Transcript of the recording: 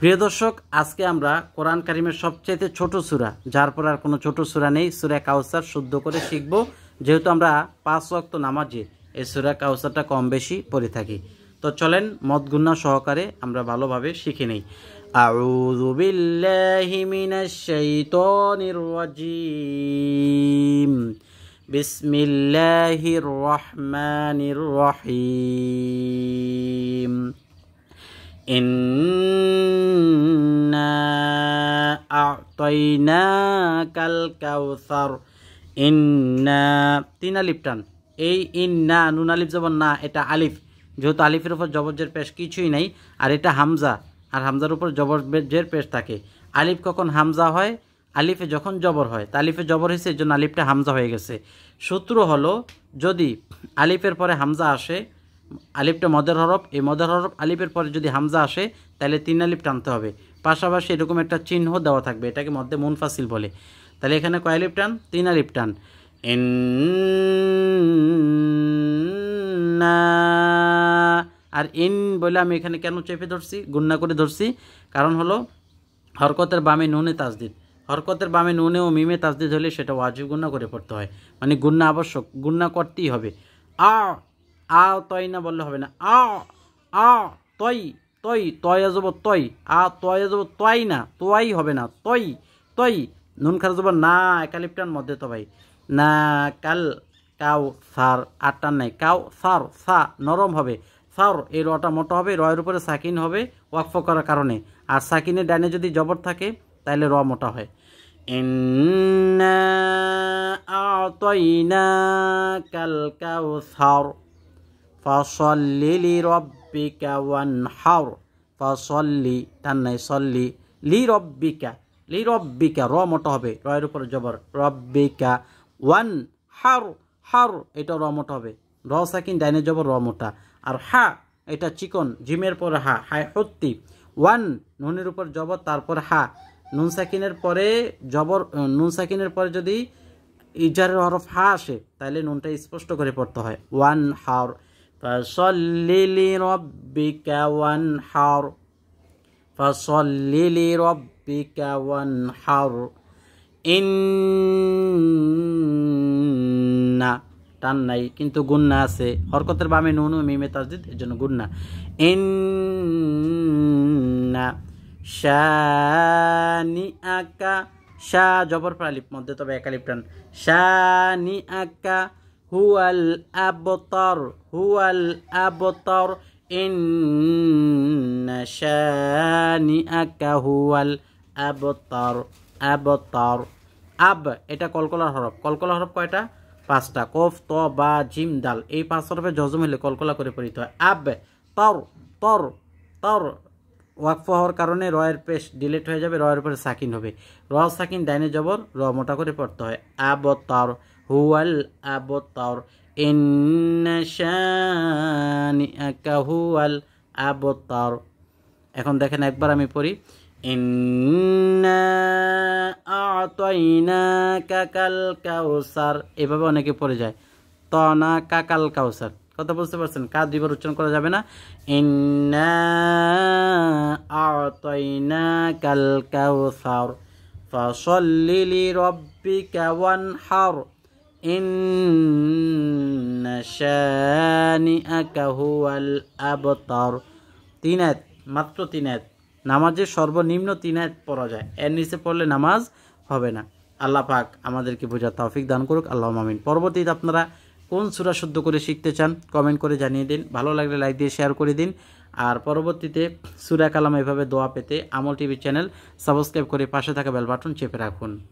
প্রিয় দর্শক আজকে আমরা কোরআন কারিমের সবচেয়ে ছোট সুরা যার পর আর কোনো ছোট সুরা নেই সুরা কাউসার শুদ্ধ করে শিখব যেহেতু আমরা পাঁচ ওয়াক্ত নামাজে এই সুরা কাউসারটা কম বেশি পড়ে থাকি তো চলেন মদগুন্না সহকারে আমরা ভালোভাবে শিখে নেই বিসমিল্লাহির রহমানির রহিম إنا أعطيناك الكوثر ইন্না তিন আলিফ টান এই না নুন আলিফ জবর না এটা আলিফ যেহেতু আলিফের উপর জবরজের পেশ কিছুই নাই আর এটা হামজা আর হামজার উপর জবরজের পেশ থাকে আলিফ কখন হামজা হয় আলিফে যখন জবর হয় তালিফে জবর হয়েছে এই জন্য আলিফটা হামজা হয়ে গেছে সূত্র হলো যদি আলিফের পরে হামজা আসে আলিফটা মদের হরফ এই মদের হরফ আলিপের পরে যদি হামজা আসে তাহলে তিন আলিফ টানতে হবে পাশাপাশি এরকম একটা চিহ্ন দেওয়া থাকবে এটাকে মধ্যে মুনফাসিল বলে তাহলে এখানে কয় আলিফ টান তিন আলিফ টান আর ইন বলে আমি এখানে কেন চেপে ধরছি গুন্না করে ধরছি কারণ হলো হরকতের বামে নুনে তাজদিদ হরকতের বামে নুনে ও মিমে তাজদিদ হলে সেটা ওয়াজিব গুন্না করে পড়তে হয় মানে গুন্না আবশ্যক গুন্না করতেই হবে আ আ তয় না বললে হবে না আ আ তয় তই তয় যাব তই আ তয় যাব তয় না তোয়াই হবে না তই তই নুন খারা যাব না একালিপটার মধ্যে তো ভাই না কাল কাউ সার আটটা নাই কাউ সার সা নরম হবে সার এই রটা মোটা হবে রয়ের উপরে সাকিন হবে ওয়াকফ করার কারণে আর সাকিনের ডানে যদি জবর থাকে তাহলে র মোটা হয় ইন্না আতইনা কাল কাউ সার ফসল্লি রব্বিকা ওয়ান হাওর ফসল্লি তার নাই সল্লি লি রব্বিকা লি রব্বিকা র মোটা হবে রয়ের উপরে জবর রব্বিকা ওয়ান হার হার এটা র মোটা হবে র সাকিন ডাইনে জবর র মোটা আর হা এটা চিকন জিমের পর হা হায় সত্যি ওয়ান নুনের উপর জবর তারপর হা নুন সাকিনের পরে জবর নুন সাকিনের পরে যদি ইজারের হরফ হা আসে তাহলে নুনটা স্পষ্ট করে পড়তে হয় ওয়ান হাওর فصل لربك وانحر فصل لربك وانحر ইন্না টান নাই কিন্তু গুন্না আছে হরকতের বামে নুনু মিমে তাজদিদ এর জন্য গুন্না ইন্না শানি আকা শা জবর প্রালিপ মধ্যে তবে একালিপ টান শানি আকা হুয়াল আবতর হুয়াল আবতর ইন্না আকা হুয়াল আবতর আবতর আব এটা কলকলা হরফ কলকলা হরফ কয়টা পাঁচটা কফ ত বা জিম দাল এই পাঁচ হরফে জজম হলে কলকলা করে পরিত হয় আব তর তর তর ওয়াকফ হওয়ার কারণে রয়ের পেশ ডিলেট হয়ে যাবে রয়ের উপরে সাকিন হবে র সাকিন ডাইনে জবর র মোটা করে পড়তে হয় আবতর হুয়াল আবতর ইন্নাশানিআকা হুয়াল আবতর এখন দেখেন একবার আমি পড়ি ইন্না আতয়না কাকাল কাউসার এভাবে অনেকে পড়ে যায় তনা কাকাল কাউসার কথা বুঝতে পারছেন কা দুইবার উচ্চারণ করা যাবে না ইন্না আতয়না কাল কাউসার ফসল্লিলি রব্বিকা ওয়ানহার ইন শানিআকা হুয়াল আবতার তিন আয়াত মাত্র তিন আয়াত নামাজের সর্বনিম্ন তিন আয়াত পড়া যায় এর নিচে পড়লে নামাজ হবে না আল্লাহ পাক আমাদেরকে বোঝা তৌফিক দান করুক আল্লাহ মামিন পরবর্তীতে আপনারা কোন সুরা শুদ্ধ করে শিখতে চান কমেন্ট করে জানিয়ে দিন ভালো লাগলে লাইক দিয়ে শেয়ার করে দিন আর পরবর্তীতে সুরা কালাম এভাবে দোয়া পেতে আমল টিভি চ্যানেল সাবস্ক্রাইব করে পাশে থাকা বেল বাটন চেপে রাখুন